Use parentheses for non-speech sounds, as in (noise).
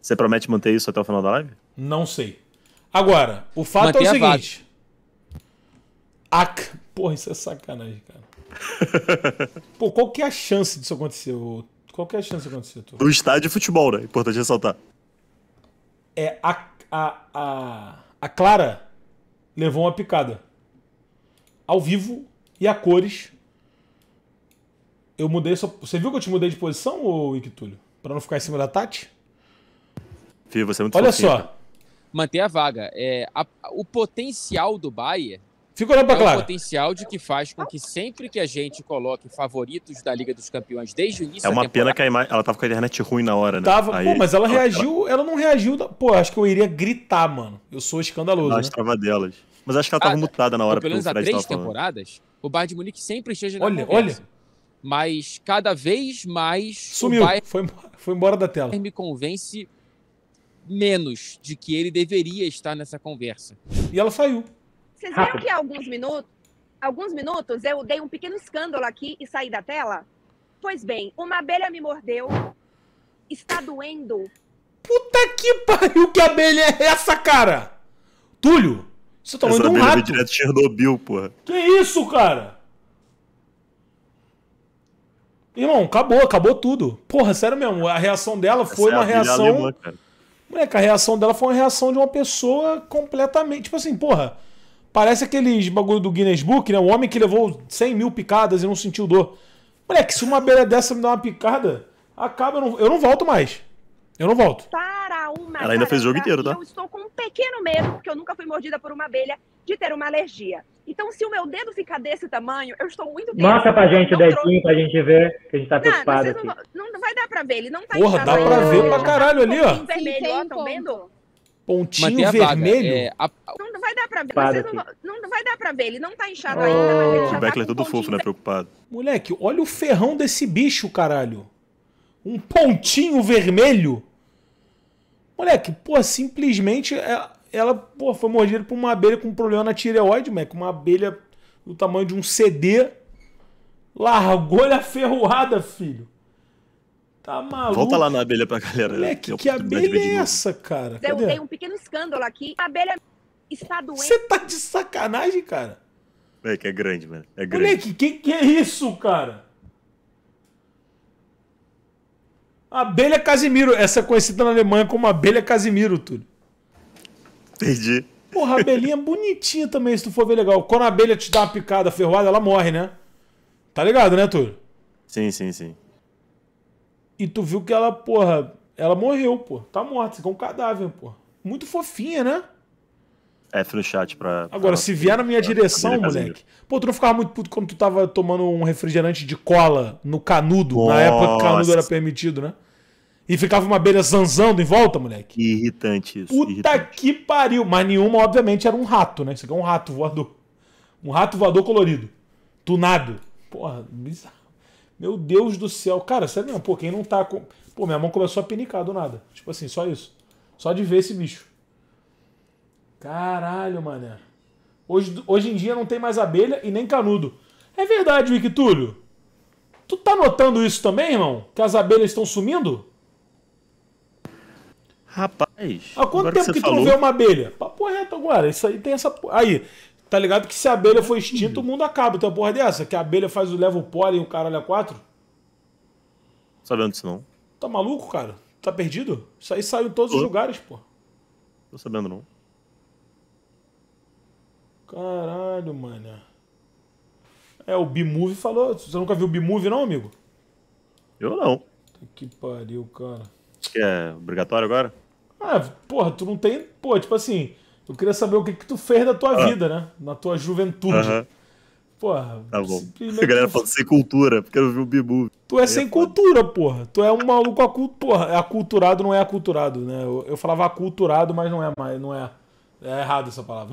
Você promete manter isso até o final da live? Não sei. Agora, o fato é o seguinte. Ac... Porra, isso é sacanagem, cara. (laughs) Pô, qual que é a chance disso acontecer? Qual que é a chance disso acontecer? Tu? estádio de futebol, né? Importante ressaltar. É, a, a, a, a Clara levou uma picada. Ao vivo e a cores. Eu mudei. Só... Você viu que eu te mudei de posição, ô Ictúlio? Pra não ficar em cima da Tati? Fih, você é muito Olha fofinho. só. Manter a vaga. É, a, o potencial do Bayern Fica olhando para é claro. o potencial de que faz com que sempre que a gente coloque favoritos da Liga dos Campeões desde o início É uma pena que a imagem, ela tava com a internet ruim na hora, né? Tava, Aí... pô, mas ela reagiu, ela não reagiu, pô, acho que eu iria gritar, mano. Eu sou escandaloso, Nós né? delas. Mas acho que ela tava ah, mutada na hora pelo menos há três temporadas, o Bayern de Munique sempre esteja na Olha, conversa. olha. Mas cada vez mais Sumiu, Bayern... foi, foi embora da tela. Me convence menos de que ele deveria estar nessa conversa. E ela saiu. Vocês viram que há alguns minutos, alguns minutos eu dei um pequeno escândalo aqui e saí da tela? Pois bem, uma abelha me mordeu, está doendo. Puta que pariu, que abelha é essa, cara? Túlio, você tá olhando um rato. direto de Chernobyl, porra. Que isso, cara? Irmão, acabou, acabou tudo. Porra, sério mesmo, a reação dela essa foi é uma reação... Alemã, cara Moleque, a reação dela foi uma reação de uma pessoa completamente. Tipo assim, porra. Parece aqueles bagulho do Guinness Book, né? O homem que levou 100 mil picadas e não sentiu dor. Moleque, se uma abelha dessa me dá uma picada, acaba, eu não, eu não volto mais. Eu não volto. Para uma Ela ainda fez o jogo inteiro, tá? Eu estou com um pequeno medo, porque eu nunca fui mordida por uma abelha, de ter uma alergia. Então, se o meu dedo ficar desse tamanho, eu estou muito Mostra pra gente o dedinho, pra gente ver, que a gente tá preocupado não, aqui. Não, vai dar pra ver, ele não tá Porra, dá pra ver pra caralho ali, ó. Vermelho, ó, tão vendo? Pontinho vermelho? É, não vai dar pra ver. não, vai dar pra ver. Ele não tá inchado oh, ainda, O tá Beckler é todo fofo, né? Preocupado. Moleque, olha o ferrão desse bicho, caralho. Um pontinho vermelho. Moleque, pô, simplesmente ela, é, ela pô, foi mordida por uma abelha com problema na tireoide, moleque. Uma abelha do tamanho de um CD. Largou-lhe a ferroada, filho. Tá maluco. Volta lá na abelha pra galera. Moleque, que abelha é essa, cara? Cadê? Eu dei um pequeno escândalo aqui. A abelha está doente. Você tá de sacanagem, cara? É que é grande, mano. É grande. Moleque, que que é isso, cara? Abelha Casimiro. Essa é conhecida na Alemanha como abelha Casimiro, tudo. Entendi. Porra, a abelhinha é (laughs) bonitinha também, se tu for ver legal. Quando a abelha te dá uma picada ferroada, ela morre, né? Tá ligado, né, Túlio? Sim, sim, sim. E tu viu que ela, porra, ela morreu, pô. Tá morta, ficou um cadáver, pô. Muito fofinha, né? É, chat pra. Agora, pra, se vier na minha pra, direção, pra moleque. Pô, tu não ficava muito puto quando tu tava tomando um refrigerante de cola no canudo, Nossa. na época que o canudo era permitido, né? E ficava uma beira zanzando em volta, moleque. Que irritante isso. Puta irritante. que pariu. Mas nenhuma, obviamente, era um rato, né? Isso aqui é um rato voador. Um rato voador colorido. Tunado. Porra, bizarro. Meu Deus do céu. Cara, sério mesmo, pô, quem não tá com. Pô, minha mão começou a pinicar do nada. Tipo assim, só isso. Só de ver esse bicho. Caralho, mané. Hoje, hoje em dia não tem mais abelha e nem canudo. É verdade, Wikitúlio. Tu tá notando isso também, irmão? Que as abelhas estão sumindo? Rapaz. Há quanto tempo que, que tu não vê uma abelha? Papo reto agora. Isso aí tem essa. Aí, Tá ligado que se a abelha for é extinta, o mundo acaba. Então, porra é dessa, que a abelha faz o leva o pólen e o caralho a é quatro. Sabendo disso não. Tá maluco, cara? Tá perdido? Isso aí saiu em todos Tô. os lugares, pô. Tô sabendo não. Caralho, mano. É, o b move falou. Você nunca viu o b move não, amigo? Eu não. Que pariu, cara. Que é obrigatório agora? Ah, porra, tu não tem. Pô, tipo assim. Eu queria saber o que, que tu fez da tua ah. vida, né? Na tua juventude. Uh -huh. Porra, tá bom. A galera fala sem cultura, porque eu vi o Bibu. Tu é sem cultura, porra. Tu é um maluco aculturado. Porra, é aculturado não é aculturado, né? Eu, eu falava aculturado, mas não é mais. Não é, é errado essa palavra.